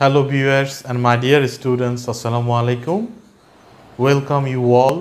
Hello viewers and my dear students Assalamu alaikum welcome you all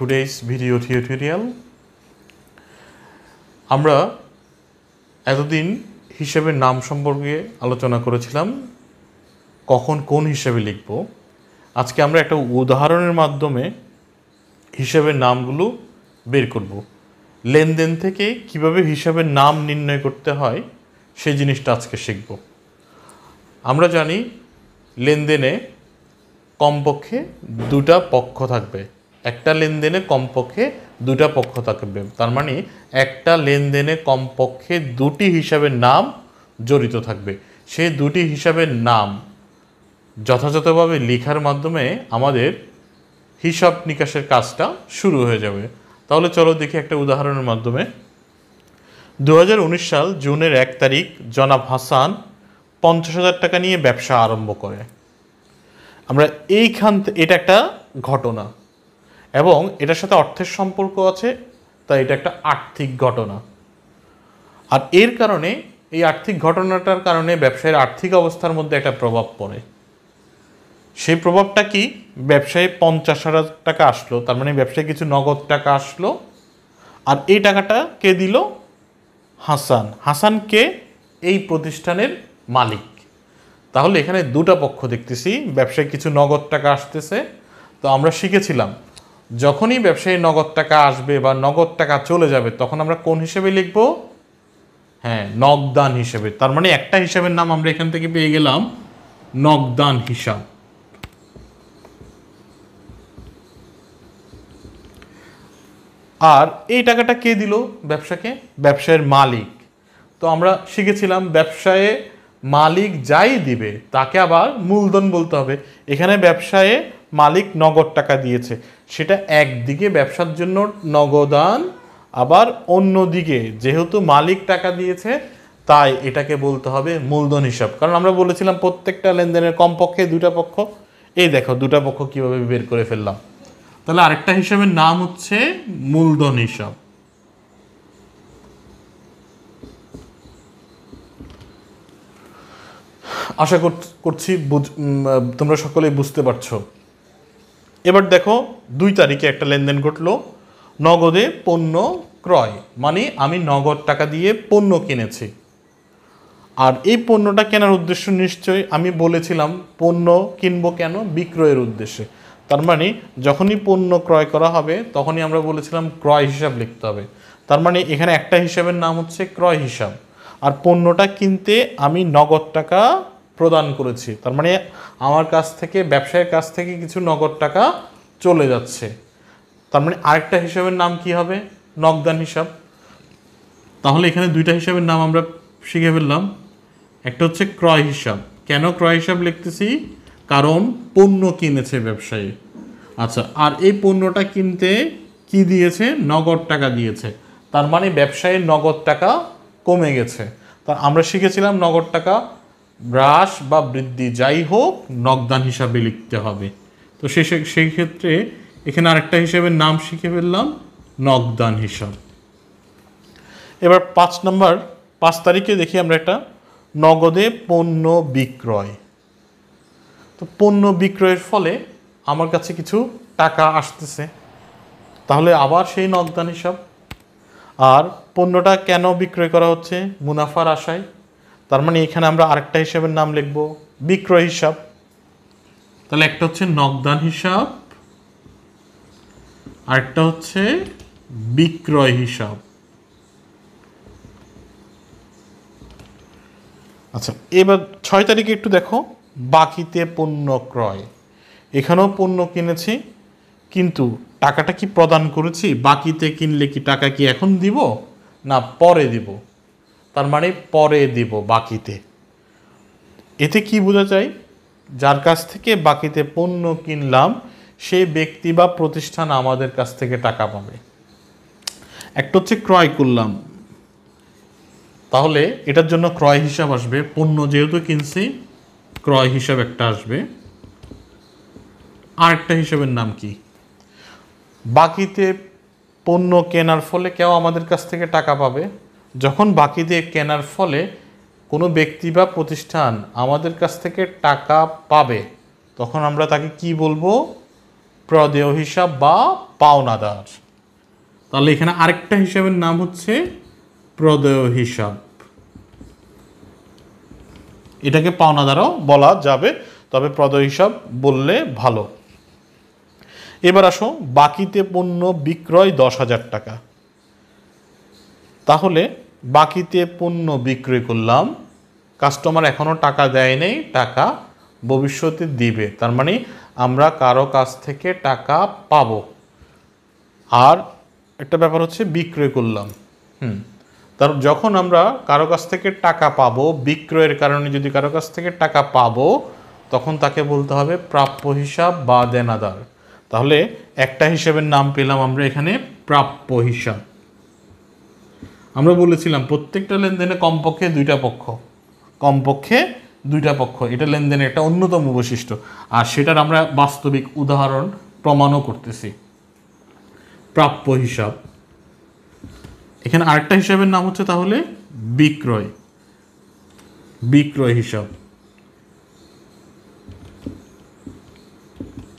today's video tutorial আমরা এতদিন হিসেবের নাম সম্পর্কে আলোচনা করেছিলাম কখন কোন হিসেবে লিখব আজকে আমরা একটা উদাহরণের মাধ্যমে হিসেবের নামগুলো বের করব লেনদেন থেকে কিভাবে হিসাবের নাম নির্ণয় করতে হয় সেই জিনিসটা আজকে শিখবো আমরা জানি লেনদেনে কমপক্ষে দুটা পক্ষ থাকবে একটা লেনদেনে কমপক্ষে দুটা পক্ষ থাকবে তার মানে একটা লেনদেনে কমপক্ষে দুটি হিসাবে নাম জড়িত থাকবে সে দুটি হিসাবে নাম যথাযথভাবে লেখার মাধ্যমে আমাদের হিসাব নিকাশের কাজটা শুরু হয়ে যাবে তাহলে চলো দেখি একটা উদাহরণের মাধ্যমে দু সাল জুনের এক তারিখ জনাব হাসান পঞ্চাশ হাজার টাকা নিয়ে ব্যবসা আরম্ভ করে আমরা এইখান এটা একটা ঘটনা এবং এটার সাথে অর্থের সম্পর্ক আছে তাই এটা একটা আর্থিক ঘটনা আর এর কারণে এই আর্থিক ঘটনাটার কারণে ব্যবসায়ের আর্থিক অবস্থার মধ্যে একটা প্রভাব পড়ে সেই প্রভাবটা কি ব্যবসায় পঞ্চাশ হাজার টাকা আসলো তার মানে ব্যবসায় কিছু নগদ টাকা আসলো আর এই টাকাটা কে দিল হাসান হাসান কে এই প্রতিষ্ঠানের মালিক তাহলে এখানে দুটা পক্ষ দেখতেছি ব্যবসায় কিছু নগদ টাকা আসতেছে তো আমরা শিখেছিলাম যখনই ব্যবসায়ী নগদ টাকা আসবে বা নগদ টাকা চলে যাবে তখন আমরা কোন হিসেবে লিখব হ্যাঁ নগদান হিসেবে তার মানে একটা হিসাবের নাম আমরা এখান থেকে পেয়ে গেলাম নগদান হিসাব আর এই টাকাটা কে দিল ব্যবসাকে ব্যবসায়ের মালিক তো আমরা শিখেছিলাম ব্যবসায়ে মালিক যাই দিবে তাকে আবার মূলধন বলতে হবে এখানে ব্যবসায়ে মালিক নগদ টাকা দিয়েছে সেটা একদিকে ব্যবসার জন্য নগদান আবার অন্যদিকে যেহেতু মালিক টাকা দিয়েছে তাই এটাকে বলতে হবে মূলধন হিসাব কারণ আমরা বলেছিলাম প্রত্যেকটা লেনদেনের কমপক্ষে দুটা পক্ষ এই দেখো দুটা পক্ষ কিভাবে বের করে ফেললাম তাহলে আরেকটা হিসাবের নাম হচ্ছে মূলধন হিসাব আশা করছি তোমরা সকলেই বুঝতে পারছো এবার দেখো দুই তারিখে একটা লেনদেন ঘটলো নগদে পণ্য ক্রয় মানে আমি নগদ টাকা দিয়ে পণ্য কিনেছি আর এই পণ্যটা কেনার উদ্দেশ্য নিশ্চয়ই আমি বলেছিলাম পণ্য কিনবো কেন বিক্রয়ের উদ্দেশ্যে তার মানে যখনই পণ্য ক্রয় করা হবে তখনই আমরা বলেছিলাম ক্রয় হিসাব লিখতে হবে তার মানে এখানে একটা হিসাবের নাম হচ্ছে ক্রয় হিসাব আর পণ্যটা কিনতে আমি নগদ টাকা প্রদান করেছি তার মানে আমার কাছ থেকে ব্যবসায়ের কাছ থেকে কিছু নগদ টাকা চলে যাচ্ছে তার মানে আরেকটা হিসাবের নাম কি হবে নগদান হিসাব তাহলে এখানে দুইটা হিসাবের নাম আমরা শিখে ফেললাম একটা হচ্ছে ক্রয় হিসাব কেন ক্রয় হিসাব লিখতেছি কারণ পণ্য কিনেছে ব্যবসায়ী আচ্ছা আর এই পণ্যটা কিনতে কি দিয়েছে নগদ টাকা দিয়েছে তার মানে ব্যবসায়ীর নগদ টাকা কমে গেছে তা আমরা শিখেছিলাম নগদ টাকা হ্রাস বা বৃদ্ধি যাই হোক নগদান হিসাবে লিখতে হবে তো সে সেই ক্ষেত্রে এখানে আরেকটা হিসেবে নাম শিখে ফেললাম নগদান হিসাব এবার পাঁচ নম্বর পাঁচ তারিখে দেখি আমরা একটা নগদে পণ্য বিক্রয় তো পণ্য বিক্রয়ের ফলে আমার কাছে কিছু টাকা আসতেছে তাহলে আবার সেই নগদান হিসাব আর পণ্যটা কেন বিক্রয় করা হচ্ছে মুনাফার আশায় তার মানে এখানে আমরা আরেকটা হিসাবের নাম লিখব বিক্রয় হিসাব তাহলে একটা হচ্ছে নগদান হিসাব আরেকটা হচ্ছে বিক্রয় হিসাব আচ্ছা এবার ছয় তারিখে একটু দেখো বাকিতে পণ্য ক্রয় এখানেও পণ্য কিনেছি কিন্তু টাকাটা কি প্রদান করেছি বাকিতে কিনলে কি টাকা কি এখন দিব না পরে দিব তার মানে পরে দেব বাকিতে এতে কি বোঝা যায় যার কাছ থেকে বাকিতে পণ্য কিনলাম সেই ব্যক্তি বা প্রতিষ্ঠান আমাদের কাছ থেকে টাকা পাবে একটা হচ্ছে ক্রয় করলাম তাহলে এটার জন্য ক্রয় হিসাব আসবে পণ্য যেহেতু কিনছি ক্রয় হিসাব একটা আসবে আর একটা হিসাবের নাম কি বাকিতে পণ্য কেনার ফলে কেউ আমাদের কাছ থেকে টাকা পাবে যখন বাকি দিয়ে কেনার ফলে কোনো ব্যক্তি বা প্রতিষ্ঠান আমাদের কাছ থেকে টাকা পাবে তখন আমরা তাকে কি বলবো প্রদেয় হিসাব বা পাওনাদার তাহলে এখানে আরেকটা হিসাবের নাম হচ্ছে প্রদেয় হিসাব এটাকে পাওনাদারও বলা যাবে তবে প্রদেয় হিসাব বললে ভালো এবার আসো বাকিতে পণ্য বিক্রয় দশ হাজার টাকা তাহলে বাকিতে পণ্য বিক্রয় করলাম কাস্টমার এখনও টাকা দেয় নেই টাকা ভবিষ্যতে দিবে তার মানে আমরা কারো কাছ থেকে টাকা পাব আর একটা ব্যাপার হচ্ছে বিক্রয় করলাম হুম তার যখন আমরা কারো কাছ থেকে টাকা পাবো বিক্রয়ের কারণে যদি কারো কাছ থেকে টাকা পাবো তখন তাকে বলতে হবে প্রাপ্য হিসাব বা দেনাদার তাহলে একটা হিসাবের নাম পেলাম আমরা এখানে প্রাপ্য হিসাব আমরা বলেছিলাম প্রত্যেকটা লেনদেনে কমপক্ষে দুইটা পক্ষ কমপক্ষে দুইটা পক্ষ এটা লেনদেনের একটা অন্যতম বৈশিষ্ট্য আর সেটার আমরা বাস্তবিক উদাহরণ প্রমাণও করতেছি প্রাপ্য হিসাব এখানে আরেকটা হিসাবের নাম হচ্ছে তাহলে বিক্রয় বিক্রয় হিসাব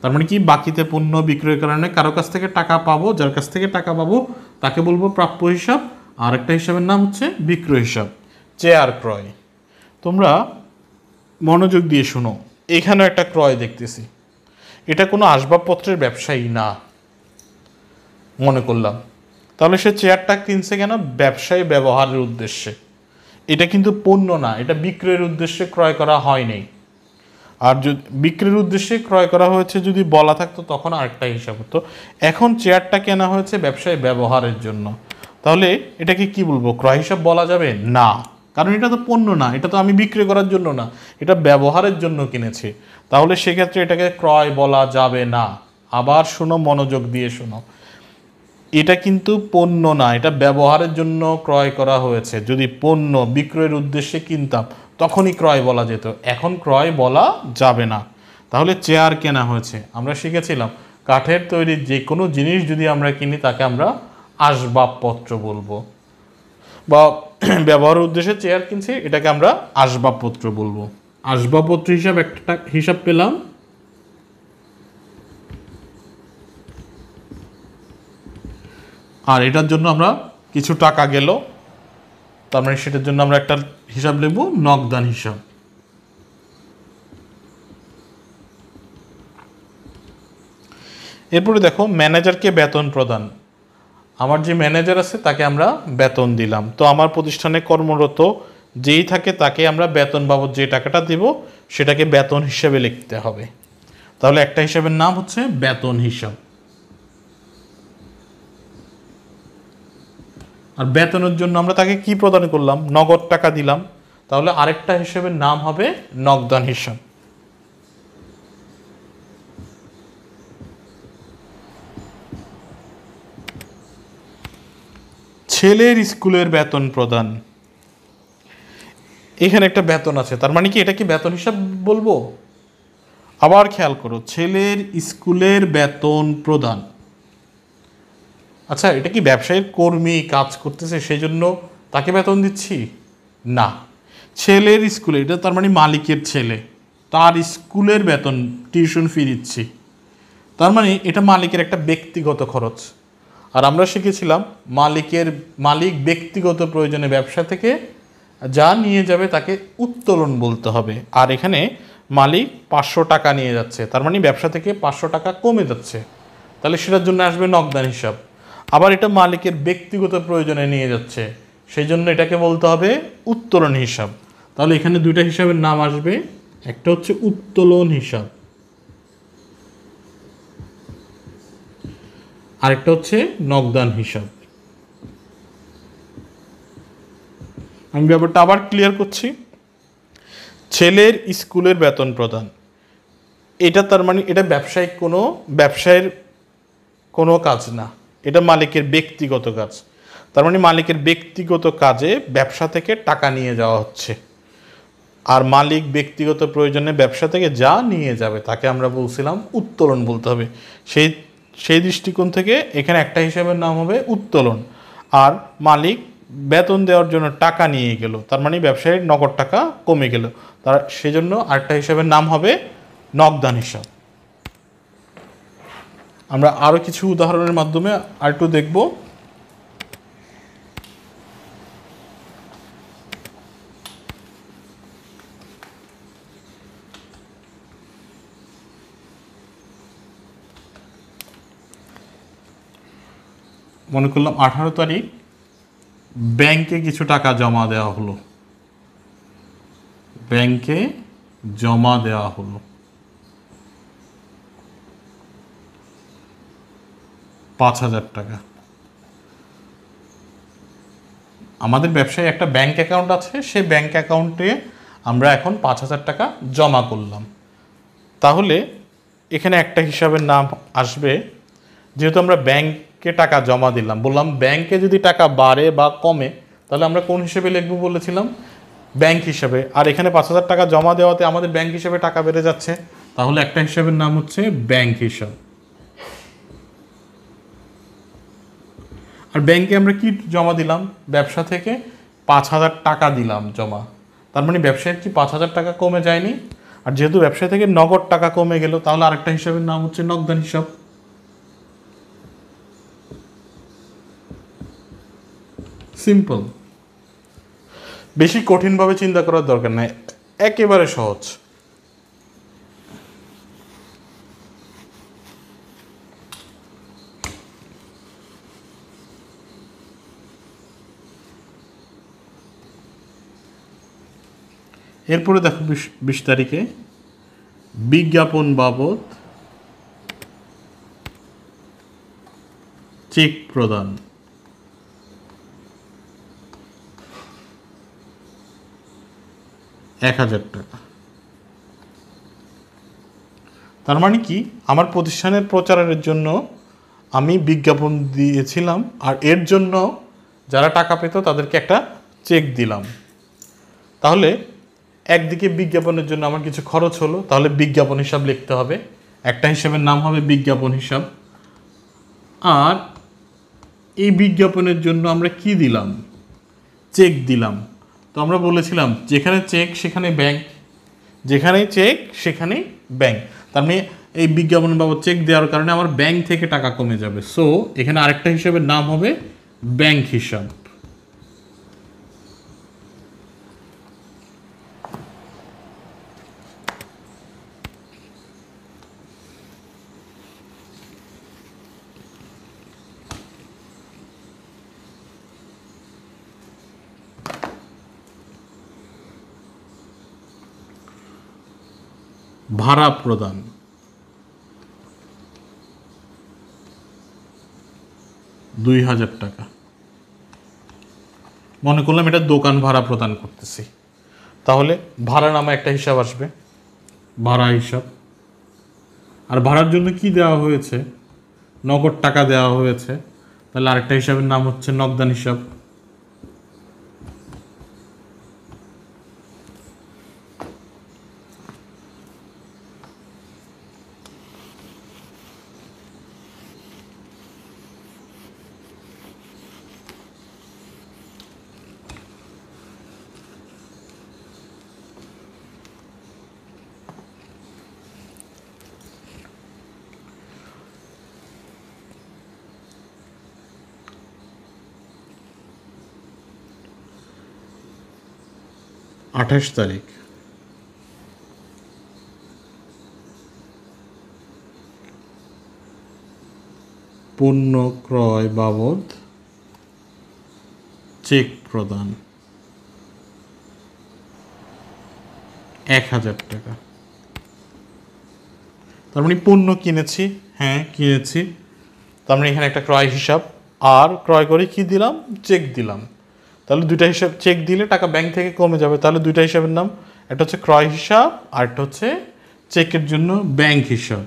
তার মানে কি বাকিতে পণ্য বিক্রয়ের কারণে কারো কাছ থেকে টাকা পাবো যার কাছ থেকে টাকা পাবো তাকে বলবো প্রাপ্য হিসাব আর একটা হিসাবের নাম হচ্ছে বিক্রয় হিসাব চেয়ার ক্রয় তোমরা মনোযোগ দিয়ে শোনো এখানেও একটা ক্রয় দেখতেছি এটা কোনো আসবাবপত্রের ব্যবসায়ী না মনে করলাম তাহলে সে চেয়ারটা কিনছে কেন ব্যবসায়ী ব্যবহারের উদ্দেশ্যে এটা কিন্তু পণ্য না এটা বিক্রয়ের উদ্দেশ্যে ক্রয় করা হয়নি আর যদি বিক্রির উদ্দেশ্যে ক্রয় করা হয়েছে যদি বলা থাকতো তখন আরেকটা হিসাব হতো এখন চেয়ারটা কেনা হয়েছে ব্যবসায় ব্যবহারের জন্য তাহলে এটাকে কি বলবো ক্রয় হিসাব বলা যাবে না কারণ এটা তো পণ্য না এটা তো আমি বিক্রি করার জন্য না এটা ব্যবহারের জন্য কিনেছি তাহলে সেক্ষেত্রে এটাকে ক্রয় বলা যাবে না আবার শোনো মনোযোগ দিয়ে শোনো এটা কিন্তু পণ্য না এটা ব্যবহারের জন্য ক্রয় করা হয়েছে যদি পণ্য বিক্রয়ের উদ্দেশ্যে কিনতাম তখনই ক্রয় বলা যেত এখন ক্রয় বলা যাবে না তাহলে চেয়ার কেনা হয়েছে আমরা শিখেছিলাম কাঠের তৈরি যে কোনো জিনিস যদি আমরা কিনি তাকে আমরা আসবাবপত্র বলবো বা ব্যবহারের উদ্দেশ্যে চেয়ার কিনছি এটাকে আমরা আসবাবপত্র বলবো আসবাবপত্র হিসাব একটা হিসাব পেলাম আর এটার জন্য আমরা কিছু টাকা গেল তার মানে সেটার জন্য আমরা একটা হিসাব লিখব নগদান হিসাব এরপরে দেখো ম্যানেজারকে বেতন প্রদান আমার যে ম্যানেজার আছে তাকে আমরা বেতন দিলাম তো আমার প্রতিষ্ঠানে কর্মরত যেই থাকে তাকে আমরা বেতন বাবদ যে টাকাটা দেব সেটাকে বেতন হিসাবে লিখতে হবে তাহলে একটা হিসাবের নাম হচ্ছে বেতন হিসাব আর বেতনের জন্য আমরা তাকে কি প্রদান করলাম নগদ টাকা দিলাম তাহলে আরেকটা হিসেবের নাম হবে নগদান হিসাব ছেলের স্কুলের বেতন প্রদান এখানে একটা বেতন আছে তার মানে কি এটা কি বেতন হিসাব বলবো আবার খেয়াল করো ছেলের স্কুলের বেতন প্রদান আচ্ছা এটা কি ব্যবসায়ীর কর্মী কাজ করতেছে সেই জন্য তাকে বেতন দিচ্ছি না ছেলের স্কুলে এটা তার মানে মালিকের ছেলে তার স্কুলের বেতন টিউশন ফি দিচ্ছি তার মানে এটা মালিকের একটা ব্যক্তিগত খরচ আর আমরা শিখেছিলাম মালিকের মালিক ব্যক্তিগত প্রয়োজনে ব্যবসা থেকে যা নিয়ে যাবে তাকে উত্তোলন বলতে হবে আর এখানে মালিক পাঁচশো টাকা নিয়ে যাচ্ছে তার মানে ব্যবসা থেকে পাঁচশো টাকা কমে যাচ্ছে তাহলে সেটার জন্য আসবে নগদান হিসাব আবার এটা মালিকের ব্যক্তিগত প্রয়োজনে নিয়ে যাচ্ছে সেই জন্য এটাকে বলতে হবে উত্তোলন হিসাব তাহলে এখানে দুইটা হিসাবের নাম আসবে একটা হচ্ছে উত্তোলন হিসাব আরেকটা হচ্ছে নগদান হিসাব আমি ব্যাপারটা আবার ক্লিয়ার করছি ছেলের স্কুলের বেতন প্রদান এটা তার মানে এটা ব্যবসায়িক কোনো ব্যবসায়ের কোনো কাজ না এটা মালিকের ব্যক্তিগত কাজ তার মানে মালিকের ব্যক্তিগত কাজে ব্যবসা থেকে টাকা নিয়ে যাওয়া হচ্ছে আর মালিক ব্যক্তিগত প্রয়োজনে ব্যবসা থেকে যা নিয়ে যাবে তাকে আমরা বলছিলাম উত্তোলন বলতে হবে সেই সেই দৃষ্টিকোণ থেকে এখানে একটা হিসাবের নাম হবে উত্তোলন আর মালিক বেতন দেওয়ার জন্য টাকা নিয়ে গেল তার মানে ব্যবসায়ীর নগদ টাকা কমে গেল তার সেজন্য আরেকটা হিসাবের নাম হবে নগদান হিসাব আমরা আরও কিছু উদাহরণের মাধ্যমে আরেকটু দেখব মনে করলাম আঠারো তারিখ ব্যাংকে কিছু টাকা জমা দেওয়া হলো ব্যাংকে জমা দেওয়া হলো পাঁচ হাজার টাকা আমাদের ব্যবসায় একটা ব্যাংক অ্যাকাউন্ট আছে সেই ব্যাংক অ্যাকাউন্টে আমরা এখন পাঁচ হাজার টাকা জমা করলাম তাহলে এখানে একটা হিসাবের নাম আসবে যেহেতু আমরা ব্যাংক কে টাকা জমা দিলাম বললাম ব্যাংকে যদি টাকা বাড়ে বা কমে তাহলে আমরা কোন হিসেবে লিখবো বলেছিলাম ব্যাংক হিসেবে আর এখানে পাঁচ হাজার টাকা জমা দেওয়াতে আমাদের ব্যাংক হিসেবে টাকা বেড়ে যাচ্ছে তাহলে একটা হিসেবের নাম হচ্ছে ব্যাংক হিসাব আর ব্যাংকে আমরা কি জমা দিলাম ব্যবসা থেকে পাঁচ হাজার টাকা দিলাম জমা তার মানে ব্যবসায় কি পাঁচ হাজার টাকা কমে যায়নি আর যেহেতু ব্যবসায় থেকে নগদ টাকা কমে গেল তাহলে আরেকটা হিসাবের নাম হচ্ছে নগদান হিসাব সিম্পল বেশি কঠিনভাবে চিন্তা করার দরকার নাই একেবারে সহজ এরপরে দেখো বিশ তারিখে বিজ্ঞাপন বাবদ চেক প্রদান এক হাজার টাকা তার মানে কি আমার প্রতিষ্ঠানের প্রচারের জন্য আমি বিজ্ঞাপন দিয়েছিলাম আর এর জন্য যারা টাকা পেত তাদেরকে একটা চেক দিলাম তাহলে একদিকে বিজ্ঞাপনের জন্য আমার কিছু খরচ হলো তাহলে বিজ্ঞাপন হিসাব লিখতে হবে একটা হিসাবের নাম হবে বিজ্ঞাপন হিসাব আর এই বিজ্ঞাপনের জন্য আমরা কি দিলাম চেক দিলাম তো আমরা বলেছিলাম যেখানে চেক সেখানে ব্যাংক যেখানে চেক সেখানে ব্যাংক তার মানে এই বিজ্ঞাপন বাবদ চেক দেওয়ার কারণে আমার ব্যাংক থেকে টাকা কমে যাবে সো এখানে আরেকটা হিসাবে নাম হবে ব্যাংক হিসাব ভাড়া প্রদান দুই হাজার টাকা মনে করলাম এটা দোকান ভাড়া প্রদান করতেছি তাহলে ভাড়া নামা একটা হিসাব আসবে ভাড়া হিসাব আর ভাড়ার জন্য কি দেওয়া হয়েছে নগদ টাকা দেওয়া হয়েছে তাহলে আরেকটা হিসাবের নাম হচ্ছে নগদান হিসাব আঠাশ তারিখ পণ্য ক্রয় বাবদ চেক প্রদান এক হাজার টাকা তার মানে পণ্য কিনেছি হ্যাঁ কিনেছি তার মানে এখানে একটা ক্রয় হিসাব আর ক্রয় করে কি দিলাম চেক দিলাম তাহলে দুইটা হিসাব চেক দিলে টাকা ব্যাংক থেকে কমে যাবে তাহলে দুইটা হিসাবের নাম একটা হচ্ছে ক্রয় হিসাব আর একটা হচ্ছে চেকের জন্য ব্যাংক হিসাব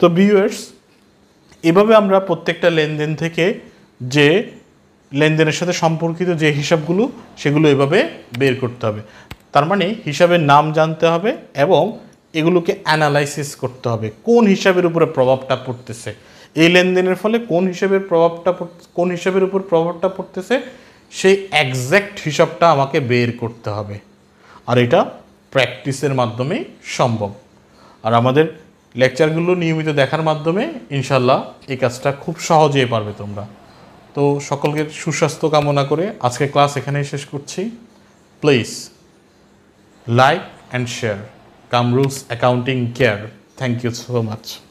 তো ভিউয়ার্স এভাবে আমরা প্রত্যেকটা লেনদেন থেকে যে লেনদেনের সাথে সম্পর্কিত যে হিসাবগুলো সেগুলো এভাবে বের করতে হবে তার মানে হিসাবের নাম জানতে হবে এবং এগুলোকে অ্যানালাইসিস করতে হবে কোন হিসাবের উপরে প্রভাবটা পড়তেছে এই লেনদেনের ফলে কোন হিসাবের প্রভাবটা কোন হিসাবের উপর প্রভাবটা পড়তেছে সেই একজ্যাক্ট হিসাবটা আমাকে বের করতে হবে আর এটা প্র্যাকটিসের মাধ্যমেই সম্ভব আর আমাদের লেকচারগুলো নিয়মিত দেখার মাধ্যমে ইনশাল্লাহ এই কাজটা খুব সহজেই পারবে তোমরা তো সকলকে সুস্বাস্থ্য কামনা করে আজকে ক্লাস এখানেই শেষ করছি please like and share Kamru's accounting care. Thank you so much.